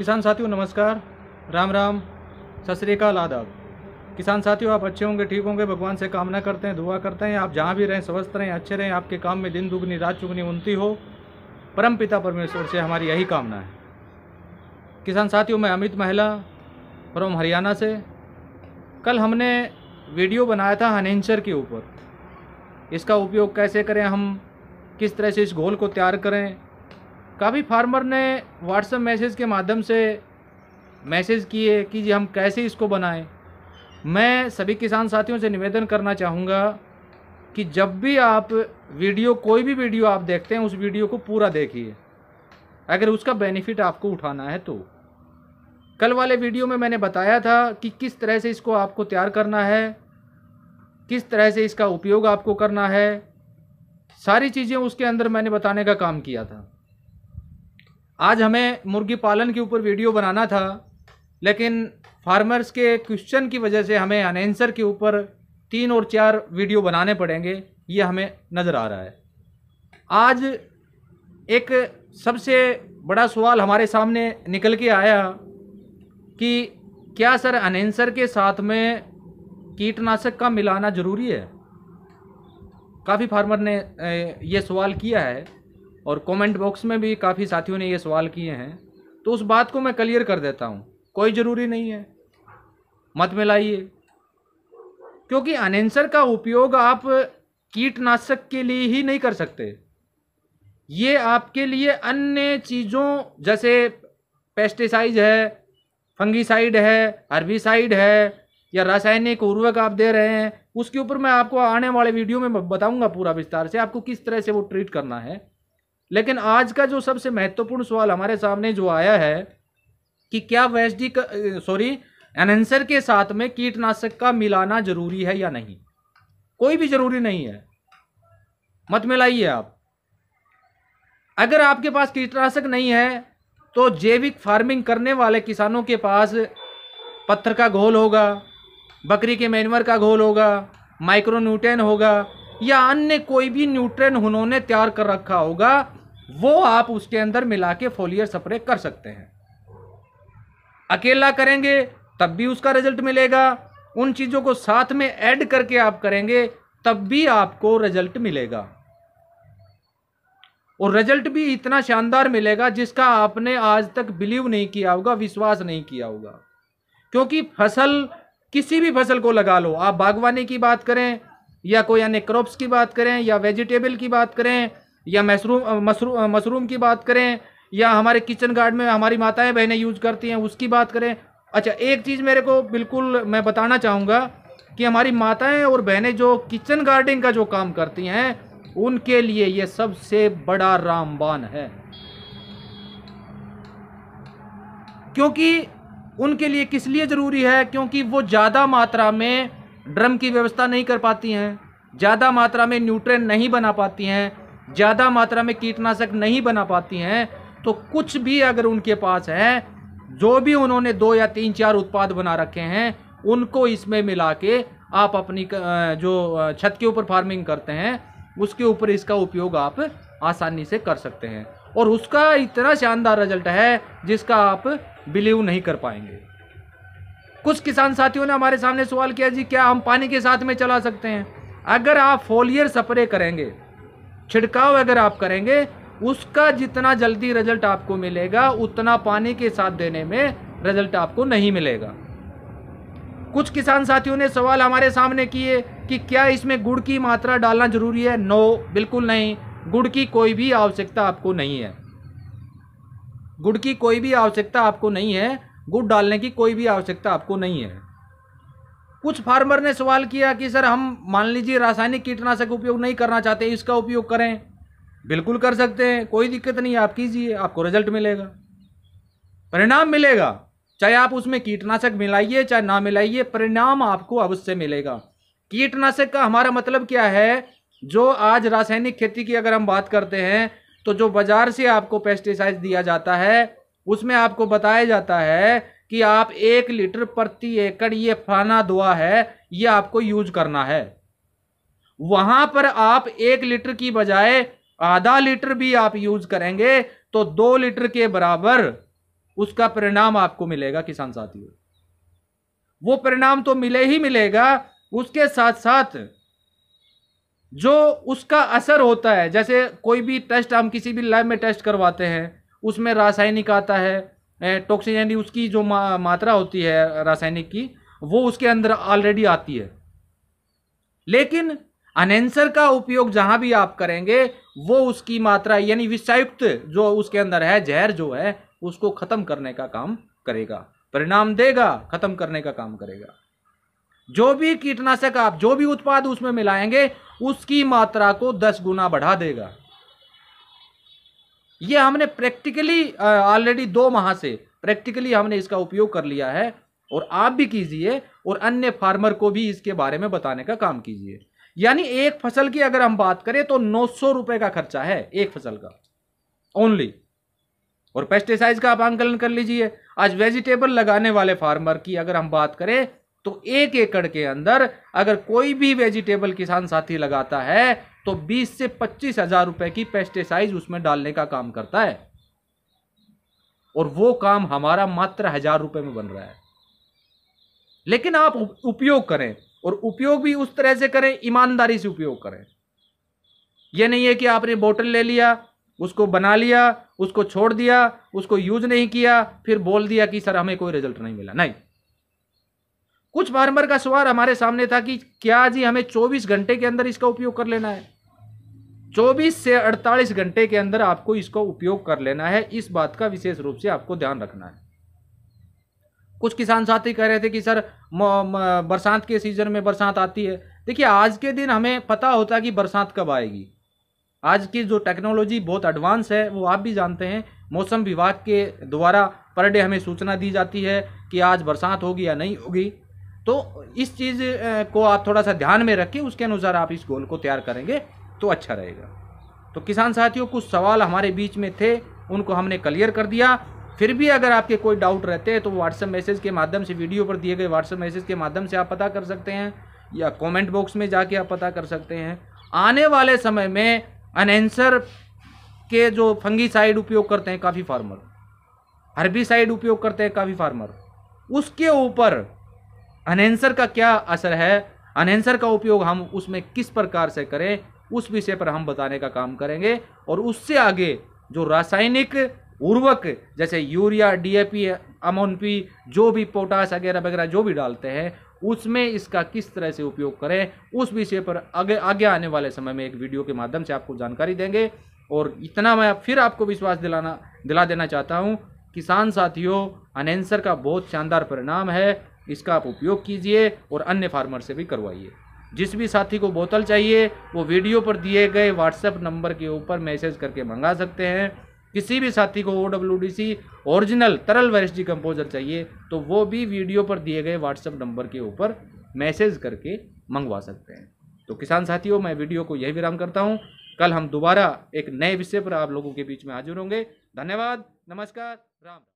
किसान साथियों नमस्कार राम राम सत श्रीकाल आदाब किसान साथियों आप अच्छे होंगे ठीक होंगे भगवान से कामना करते हैं दुआ करते हैं आप जहाँ भी रहें स्वस्थ रहें अच्छे रहें आपके काम में दिन दुगनी रात चुगनी उन्नति हो परम पिता परमेश्वर से हमारी यही कामना है किसान साथियों मैं अमित महिला फ्रॉम हरियाणा से कल हमने वीडियो बनाया था हनेंचर के ऊपर इसका उपयोग कैसे करें हम किस तरह से इस घोल को तैयार करें काफ़ी फार्मर ने व्हाट्सएप मैसेज के माध्यम से मैसेज किए कि जी हम कैसे इसको बनाएं मैं सभी किसान साथियों से निवेदन करना चाहूँगा कि जब भी आप वीडियो कोई भी वीडियो आप देखते हैं उस वीडियो को पूरा देखिए अगर उसका बेनिफिट आपको उठाना है तो कल वाले वीडियो में मैंने बताया था कि किस तरह से इसको आपको तैयार करना है किस तरह से इसका उपयोग आपको करना है सारी चीज़ें उसके अंदर मैंने बताने का काम किया था आज हमें मुर्गी पालन के ऊपर वीडियो बनाना था लेकिन फार्मर्स के क्वेश्चन की वजह से हमें अनएंसर के ऊपर तीन और चार वीडियो बनाने पड़ेंगे ये हमें नज़र आ रहा है आज एक सबसे बड़ा सवाल हमारे सामने निकल के आया कि क्या सर अनएंसर के साथ में कीटनाशक का मिलाना ज़रूरी है काफ़ी फार्मर ने ये सवाल किया है और कमेंट बॉक्स में भी काफ़ी साथियों ने ये सवाल किए हैं तो उस बात को मैं क्लियर कर देता हूँ कोई ज़रूरी नहीं है मत मिलाइए क्योंकि अनेंसर का उपयोग आप कीटनाशक के लिए ही नहीं कर सकते ये आपके लिए अन्य चीज़ों जैसे पेस्टिसाइड है फंगीसाइड है हर्बिसाइड है या रासायनिक उर्वरक आप दे रहे हैं उसके ऊपर मैं आपको आने वाले वीडियो में बताऊंगा पूरा विस्तार से आपको किस तरह से वो ट्रीट करना है लेकिन आज का जो सबसे महत्वपूर्ण सवाल हमारे सामने जो आया है कि क्या वैश्विक सॉरी एनहेंसर के साथ में कीटनाशक का मिलाना जरूरी है या नहीं कोई भी जरूरी नहीं है मत मिलाइए आप अगर आपके पास कीटनाशक नहीं है तो जैविक फार्मिंग करने वाले किसानों के पास पत्थर का घोल होगा बकरी के मैनवर का घोल होगा माइक्रो होगा या अन्य कोई भी न्यूट्रेन उन्होंने तैयार कर रखा होगा वो आप उसके अंदर मिला के फोलियर स्प्रे कर सकते हैं अकेला करेंगे तब भी उसका रिजल्ट मिलेगा उन चीज़ों को साथ में ऐड करके आप करेंगे तब भी आपको रिजल्ट मिलेगा और रिजल्ट भी इतना शानदार मिलेगा जिसका आपने आज तक बिलीव नहीं किया होगा विश्वास नहीं किया होगा क्योंकि फसल किसी भी फसल को लगा लो आप बागवानी की बात करें या कोई अन्य क्रॉप्स की बात करें या वेजिटेबल की बात करें या मशरूम मशरूम मशरूम की बात करें या हमारे किचन गार्ड में हमारी माताएं बहनें यूज करती हैं उसकी बात करें अच्छा एक चीज़ मेरे को बिल्कुल मैं बताना चाहूँगा कि हमारी माताएं और बहनें जो किचन गार्डनिंग का जो काम करती हैं उनके लिए ये सबसे बड़ा रामबान है क्योंकि उनके लिए किस लिए ज़रूरी है क्योंकि वो ज़्यादा मात्रा में ड्रम की व्यवस्था नहीं कर पाती हैं ज़्यादा मात्रा में न्यूट्रन नहीं बना पाती हैं ज़्यादा मात्रा में कीटनाशक नहीं बना पाती हैं तो कुछ भी अगर उनके पास है जो भी उन्होंने दो या तीन चार उत्पाद बना रखे हैं उनको इसमें मिला के आप अपनी जो छत के ऊपर फार्मिंग करते हैं उसके ऊपर इसका उपयोग आप आसानी से कर सकते हैं और उसका इतना शानदार रिजल्ट है जिसका आप बिलीव नहीं कर पाएंगे कुछ किसान साथियों ने हमारे सामने सवाल किया जी क्या हम पानी के साथ में चला सकते हैं अगर आप फोलियर स्प्रे करेंगे छिड़काव अगर आप करेंगे उसका जितना जल्दी रिजल्ट आपको मिलेगा उतना पानी के साथ देने में रिजल्ट आपको नहीं मिलेगा कुछ किसान साथियों ने सवाल हमारे सामने किए कि क्या इसमें गुड़ की मात्रा डालना जरूरी है नो बिल्कुल नहीं गुड़ की कोई भी आवश्यकता आपको नहीं है गुड़ की कोई भी आवश्यकता आपको नहीं है गुड़ डालने की कोई भी आवश्यकता आपको नहीं है कुछ फार्मर ने सवाल किया कि सर हम मान लीजिए रासायनिक कीटनाशक उपयोग नहीं करना चाहते इसका उपयोग करें बिल्कुल कर सकते हैं कोई दिक्कत नहीं आप कीजिए आपको रिजल्ट मिलेगा परिणाम मिलेगा चाहे आप उसमें कीटनाशक मिलाइए चाहे ना मिलाइए परिणाम आपको अवश्य मिलेगा कीटनाशक का हमारा मतलब क्या है जो आज रासायनिक खेती की अगर हम बात करते हैं तो जो बाजार से आपको पेस्टिसाइड दिया जाता है उसमें आपको बताया जाता है कि आप एक लीटर प्रति एकड़ ये फलाना दुआ है ये आपको यूज करना है वहां पर आप एक लीटर की बजाय आधा लीटर भी आप यूज करेंगे तो दो लीटर के बराबर उसका परिणाम आपको मिलेगा किसान साथियों वो परिणाम तो मिले ही मिलेगा उसके साथ साथ जो उसका असर होता है जैसे कोई भी टेस्ट हम किसी भी लैब में टेस्ट करवाते हैं उसमें रासायनिक आता है टॉक्सिन यानी उसकी जो मा, मात्रा होती है रासायनिक की वो उसके अंदर ऑलरेडी आती है लेकिन अनेंसर का उपयोग जहां भी आप करेंगे वो उसकी मात्रा यानी विषयुक्त जो उसके अंदर है जहर जो है उसको खत्म करने का काम करेगा परिणाम देगा खत्म करने का काम करेगा जो भी कीटनाशक आप जो भी उत्पाद उसमें मिलाएंगे उसकी मात्रा को दस गुना बढ़ा देगा ये हमने प्रैक्टिकली ऑलरेडी दो माह से प्रैक्टिकली हमने इसका उपयोग कर लिया है और आप भी कीजिए और अन्य फार्मर को भी इसके बारे में बताने का काम कीजिए यानी एक फसल की अगर हम बात करें तो नौ सौ का खर्चा है एक फसल का ओनली और पेस्टिसाइड का आप आंकलन कर लीजिए आज वेजिटेबल लगाने वाले फार्मर की अगर हम बात करें तो एक एकड़ के अंदर अगर कोई भी वेजिटेबल किसान साथी लगाता है तो बीस से पच्चीस हजार रुपए की पेस्टिसाइड उसमें डालने का काम करता है और वो काम हमारा मात्र हजार रुपए में बन रहा है लेकिन आप उपयोग करें और उपयोग भी उस तरह से करें ईमानदारी से उपयोग करें यह नहीं है कि आपने बोतल ले लिया उसको बना लिया उसको छोड़ दिया उसको यूज नहीं किया फिर बोल दिया कि सर हमें कोई रिजल्ट नहीं मिला नहीं कुछ फार्मर का सवाल हमारे सामने था कि क्या जी हमें 24 घंटे के अंदर इसका उपयोग कर लेना है 24 से 48 घंटे के अंदर आपको इसका उपयोग कर लेना है इस बात का विशेष रूप से आपको ध्यान रखना है कुछ किसान साथी कह रहे थे कि सर बरसात के सीजन में बरसात आती है देखिए आज के दिन हमें पता होता कि बरसात कब आएगी आज की जो टेक्नोलॉजी बहुत एडवांस है वो आप भी जानते हैं मौसम विभाग के द्वारा पर डे हमें सूचना दी जाती है कि आज बरसात होगी या नहीं होगी तो इस चीज़ को आप थोड़ा सा ध्यान में रखें उसके अनुसार आप इस गोल को तैयार करेंगे तो अच्छा रहेगा तो किसान साथियों कुछ सवाल हमारे बीच में थे उनको हमने क्लियर कर दिया फिर भी अगर आपके कोई डाउट रहते हैं तो व्हाट्सएप मैसेज के माध्यम से वीडियो पर दिए गए व्हाट्सएप मैसेज के माध्यम से आप पता कर सकते हैं या कमेंट बॉक्स में जाके आप पता कर सकते हैं आने वाले समय में अनएंसर के जो फंगी साइड उपयोग करते हैं काफ़ी फार्मर हरबी साइड उपयोग करते हैं काफ़ी फार्मर उसके ऊपर अनहेंसर का क्या असर है अनहेंसर का उपयोग हम उसमें किस प्रकार से करें उस विषय पर हम बताने का काम करेंगे और उससे आगे जो रासायनिक उर्वक जैसे यूरिया डीएपी अमोनपी जो भी पोटास वगैरह वगैरह जो भी डालते हैं उसमें इसका किस तरह से उपयोग करें उस विषय पर आगे आगे आने वाले समय में एक वीडियो के माध्यम से आपको जानकारी देंगे और इतना मैं फिर आपको विश्वास दिलाना दिला देना चाहता हूँ किसान साथियों अनेंसर का बहुत शानदार परिणाम है इसका आप उपयोग कीजिए और अन्य फार्मर से भी करवाइए जिस भी साथी को बोतल चाहिए वो वीडियो पर दिए गए व्हाट्सएप नंबर के ऊपर मैसेज करके मंगा सकते हैं किसी भी साथी को O W D C original तरल वैरिस कम्पोजर चाहिए तो वो भी वीडियो पर दिए गए व्हाट्सएप नंबर के ऊपर मैसेज करके मंगवा सकते हैं तो किसान साथियों मैं वीडियो को यही विराम करता हूँ कल हम दोबारा एक नए विषय पर आप लोगों के बीच में हाजिर होंगे धन्यवाद नमस्कार राम